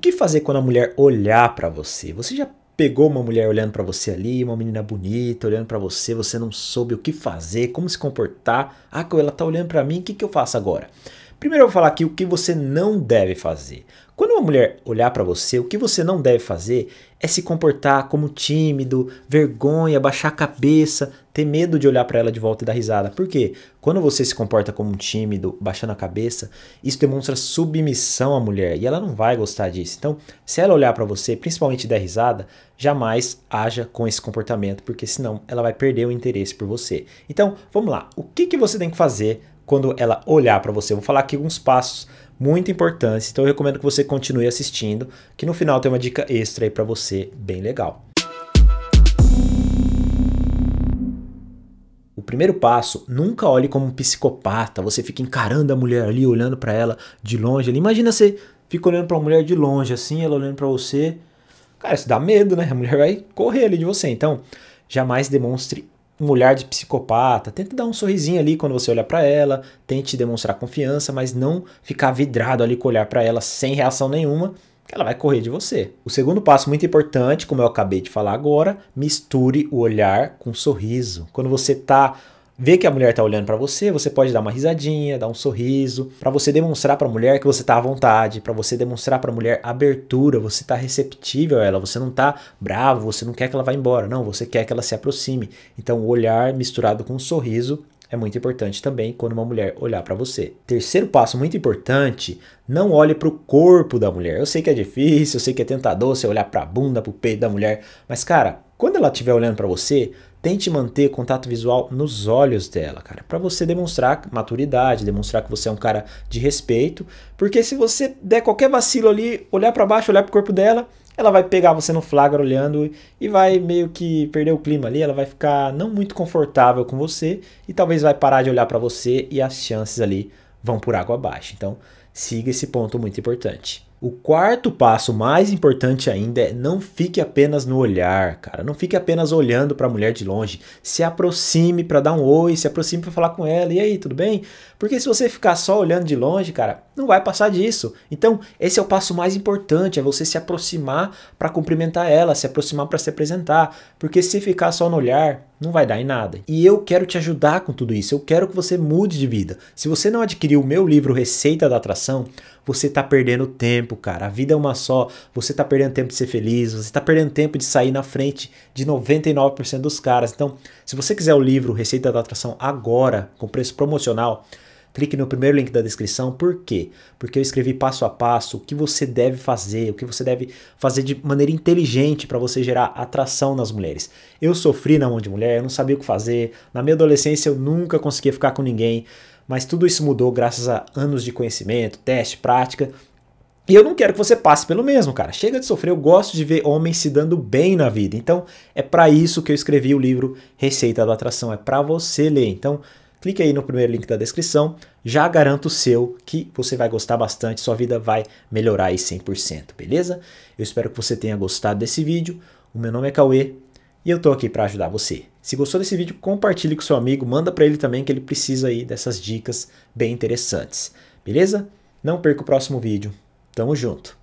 que fazer quando a mulher olhar para você? Você já pegou uma mulher olhando para você ali, uma menina bonita olhando para você, você não soube o que fazer, como se comportar? Ah, ela tá olhando para mim, o que, que eu faço agora? Primeiro eu vou falar aqui o que você não deve fazer. Quando uma mulher olhar para você, o que você não deve fazer é se comportar como tímido, vergonha, baixar a cabeça, ter medo de olhar para ela de volta e dar risada. Por quê? Quando você se comporta como tímido, baixando a cabeça, isso demonstra submissão à mulher e ela não vai gostar disso. Então, se ela olhar para você, principalmente der risada, jamais haja com esse comportamento, porque senão ela vai perder o interesse por você. Então, vamos lá. O que, que você tem que fazer quando ela olhar para você. Eu vou falar aqui alguns passos muito importantes, então eu recomendo que você continue assistindo, que no final tem uma dica extra aí para você, bem legal. O primeiro passo, nunca olhe como um psicopata. Você fica encarando a mulher ali, olhando para ela de longe. Ali. Imagina você fica olhando para uma mulher de longe assim, ela olhando para você. Cara, isso dá medo, né? A mulher vai correr ali de você. Então, jamais demonstre um olhar de psicopata, tente dar um sorrisinho ali quando você olhar para ela, tente demonstrar confiança, mas não ficar vidrado ali com o olhar para ela sem reação nenhuma, que ela vai correr de você. O segundo passo muito importante, como eu acabei de falar agora, misture o olhar com sorriso. Quando você tá vê que a mulher tá olhando para você, você pode dar uma risadinha, dar um sorriso, para você demonstrar para a mulher que você tá à vontade, para você demonstrar para a mulher abertura, você tá receptível a ela, você não tá bravo, você não quer que ela vá embora, não, você quer que ela se aproxime. Então, o olhar misturado com um sorriso é muito importante também quando uma mulher olhar para você. Terceiro passo muito importante, não olhe para o corpo da mulher. Eu sei que é difícil, eu sei que é tentador você olhar para a bunda, para o peito da mulher, mas cara, quando ela estiver olhando para você, Tente manter contato visual nos olhos dela, cara, para você demonstrar maturidade, demonstrar que você é um cara de respeito, porque se você der qualquer vacilo ali, olhar para baixo, olhar pro corpo dela, ela vai pegar você no flagra olhando e vai meio que perder o clima ali, ela vai ficar não muito confortável com você e talvez vai parar de olhar para você e as chances ali vão por água abaixo. Então, Siga esse ponto muito importante. O quarto passo, mais importante ainda, é não fique apenas no olhar, cara. Não fique apenas olhando para a mulher de longe. Se aproxime para dar um oi, se aproxime para falar com ela. E aí, tudo bem? Porque se você ficar só olhando de longe, cara, não vai passar disso. Então, esse é o passo mais importante, é você se aproximar para cumprimentar ela, se aproximar para se apresentar, porque se ficar só no olhar, não vai dar em nada. E eu quero te ajudar com tudo isso. Eu quero que você mude de vida. Se você não adquiriu o meu livro Receita da Atração, você tá perdendo tempo, cara. A vida é uma só, você tá perdendo tempo de ser feliz, você tá perdendo tempo de sair na frente de 99% dos caras. Então, se você quiser o livro Receita da Atração agora, com preço promocional, clique no primeiro link da descrição. Por quê? Porque eu escrevi passo a passo o que você deve fazer, o que você deve fazer de maneira inteligente para você gerar atração nas mulheres. Eu sofri na mão de mulher, eu não sabia o que fazer. Na minha adolescência eu nunca conseguia ficar com ninguém. Mas tudo isso mudou graças a anos de conhecimento, teste, prática. E eu não quero que você passe pelo mesmo, cara. Chega de sofrer, eu gosto de ver homens se dando bem na vida. Então, é para isso que eu escrevi o livro Receita da Atração, é para você ler. Então, clique aí no primeiro link da descrição, já garanto o seu que você vai gostar bastante, sua vida vai melhorar aí 100%, beleza? Eu espero que você tenha gostado desse vídeo. O meu nome é Cauê, e eu estou aqui para ajudar você. Se gostou desse vídeo, compartilhe com seu amigo, manda para ele também que ele precisa aí dessas dicas bem interessantes. Beleza? Não perca o próximo vídeo. Tamo junto.